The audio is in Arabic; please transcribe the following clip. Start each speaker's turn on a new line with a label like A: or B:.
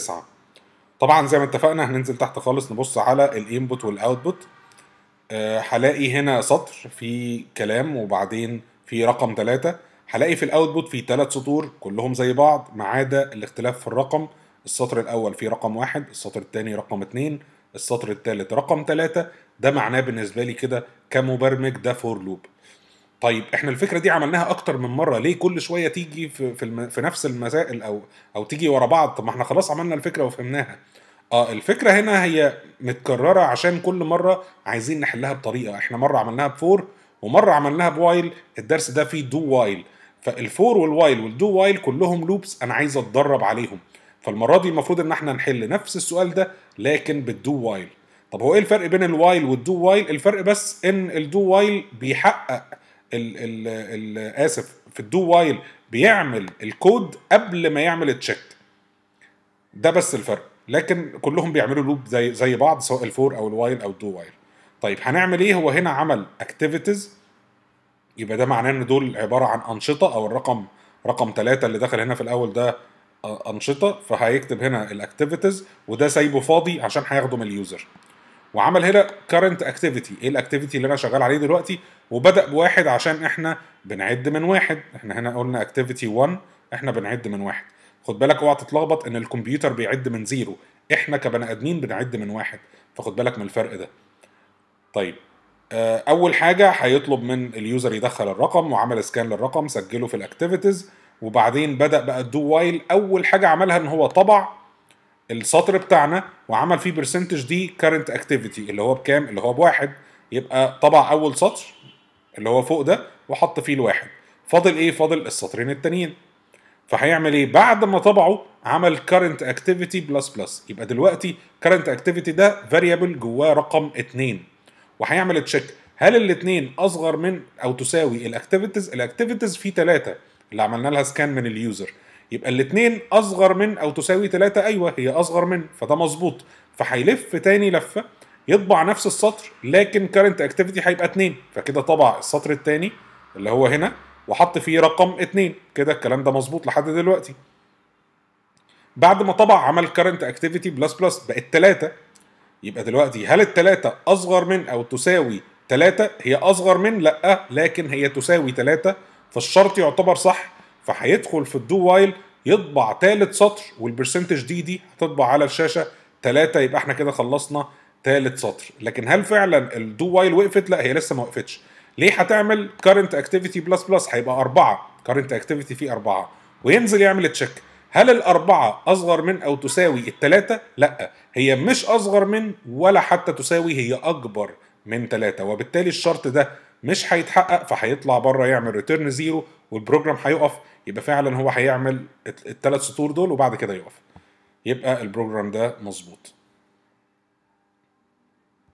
A: 9 طبعا زي ما اتفقنا هننزل تحت خالص نبص على الانبوت والاوتبوت آه، هلاقي هنا سطر فيه كلام وبعدين في رقم 3 هلاقي في الاوتبوت في ثلاث سطور كلهم زي بعض ما عدا الاختلاف في الرقم السطر الاول فيه رقم واحد السطر الثاني رقم اثنين السطر الثالث رقم ثلاثة ده معناه بالنسبه لي كده كمبرمج ده فور لوب طيب احنا الفكره دي عملناها اكتر من مره ليه كل شويه تيجي في في, نفس المسائل او او تيجي ورا بعض طب ما احنا خلاص عملنا الفكره وفهمناها اه الفكره هنا هي متكرره عشان كل مره عايزين نحلها بطريقه احنا مره عملناها بفور ومره عملناها بوايل الدرس ده فيه دو وايل فالفور والوايل والدو وايل كلهم لوبس انا عايز اتدرب عليهم فالمره دي المفروض ان احنا نحل نفس السؤال ده لكن بالدو وايل طب هو ايه الفرق بين الوايل والدو وايل الفرق بس ان الدو وايل بيحقق ال الـ الـ اسف في الدو وايل بيعمل الكود قبل ما يعمل التشيك ده بس الفرق لكن كلهم بيعملوا لوب زي زي بعض سواء الفور او الوايل او الدو وايل طيب هنعمل ايه هو هنا عمل اكتيفيتيز يبقى ده معناه ان دول عباره عن انشطه او الرقم رقم ثلاثة اللي دخل هنا في الاول ده آه، انشطه فهيكتب هنا الاكتيفيتيز وده سايبه فاضي عشان هياخده من اليوزر وعمل هنا كارنت اكتيفيتي ايه الاكتيفيتي اللي انا شغال عليه دلوقتي وبدا بواحد عشان احنا بنعد من واحد احنا هنا قلنا اكتيفيتي 1 احنا بنعد من واحد خد بالك اوعى تتلخبط ان الكمبيوتر بيعد من زيرو احنا كبني ادمين بنعد من واحد فخد بالك من الفرق ده طيب آه، اول حاجه هيطلب من اليوزر يدخل الرقم وعمل سكان للرقم سجله في الاكتيفيتيز وبعدين بدا بقى الدو وايل اول حاجه عملها ان هو طبع السطر بتاعنا وعمل فيه برسنتج دي كارنت اكتيفيتي اللي هو بكام اللي هو بواحد يبقى طبع اول سطر اللي هو فوق ده وحط فيه الواحد فاضل ايه فاضل السطرين التانيين فهيعمل ايه بعد ما طبعه عمل كارنت اكتيفيتي بلس بلس يبقى دلوقتي كارنت اكتيفيتي ده فاريبل جواه رقم اتنين وهيعمل تشيك هل الاثنين اصغر من او تساوي الاكتيفيتيز الاكتيفيتيز فيه ثلاثه اللي عملنا لها سكان من اليوزر يبقى الاثنين اصغر من او تساوي 3 ايوه هي اصغر من فده مظبوط فهيلف تاني لفه يطبع نفس السطر لكن كارنت اكتيفيتي هيبقى 2 فكده طبع السطر الثاني اللي هو هنا وحط فيه رقم 2 كده الكلام ده مظبوط لحد دلوقتي بعد ما طبع عمل كارنت اكتيفيتي بلس بلس بقت 3 يبقى دلوقتي هل الثلاثة أصغر من أو تساوي 3 هي أصغر من لأ لكن هي تساوي 3 فالشرط يعتبر صح فهيدخل في الدو وايل يطبع ثالث سطر والبرسنتج دي دي هتطبع على الشاشه 3 يبقى احنا كده خلصنا ثالث سطر لكن هل فعلا الدو وايل وقفت لا هي لسه ما وقفتش ليه هتعمل كارنت اكتيفيتي بلس بلس هيبقى أربعة كارنت اكتيفيتي فيه أربعة وينزل يعمل تشيك هل الأربعة أصغر من أو تساوي التلاتة؟ لأ هي مش أصغر من ولا حتى تساوي هي أكبر من تلاتة وبالتالي الشرط ده مش هيتحقق فهيطلع بره يعمل ريتيرن زيرو والبروجرام هيقف يبقى فعلا هو هيعمل الثلاث سطور دول وبعد كده يقف يبقى البروجرام ده مظبوط